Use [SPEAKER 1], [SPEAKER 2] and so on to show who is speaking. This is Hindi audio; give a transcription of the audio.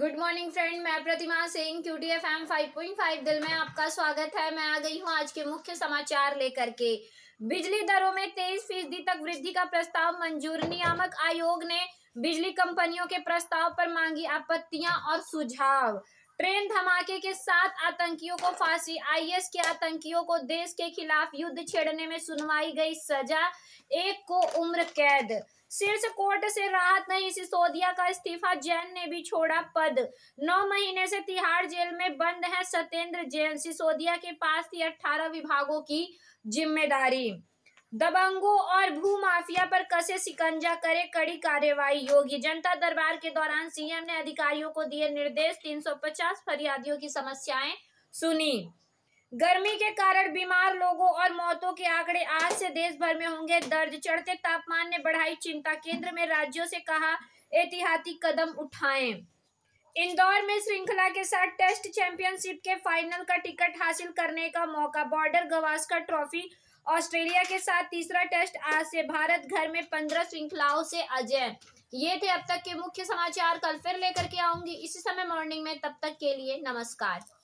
[SPEAKER 1] गुड मॉर्निंग फ्रेंड मैं Pratima Singh Q D F M five point five दिल में आपका स्वागत है मैं आ गई हूँ आज के मुख्य समाचार लेकर के बिजली दरों में तेईस फीसदी तक वृद्धि का प्रस्ताव मंजूर नियामक आयोग ने बिजली कंपनियों के प्रस्ताव पर मांगी आपत्तियां और सुझाव ट्रेन धमाके के सात आतंकियों को फांसी आईएस के आतंकियों को देश के खिलाफ युद्ध छेड़ने में सुनवाई गई सजा एक को उम्र कैद शीर्ष कोर्ट से राहत नहीं सिसोदिया का इस्तीफा जैन ने भी छोड़ा पद नौ महीने से तिहाड़ जेल में बंद है सत्येंद्र जैन सिसोदिया के पास थी अठारह विभागों की जिम्मेदारी दबंगों और भू माफिया पर कसे सिकंजा करे कड़ी कार्यवाही योगी जनता दरबार के दौरान सीएम ने अधिकारियों को दिए निर्देश 350 फरियादियों की समस्याएं सुनी गर्मी के कारण बीमार लोगों और मौतों के आंकड़े आज से देश भर में होंगे दर्ज चढ़ते तापमान ने बढ़ाई चिंता केंद्र में राज्यों से कहा एहतियाती कदम उठाएं इंदौर में श्रृंखला के साथ टेस्ट चैंपियनशिप के फाइनल का टिकट हासिल करने का मौका बॉर्डर गवास्कर ट्रॉफी ऑस्ट्रेलिया के साथ तीसरा टेस्ट आज से भारत घर में पंद्रह श्रृंखलाओं से अजय ये थे अब तक के मुख्य समाचार कल फिर लेकर के आऊंगी इसी समय मॉर्निंग में तब तक के लिए नमस्कार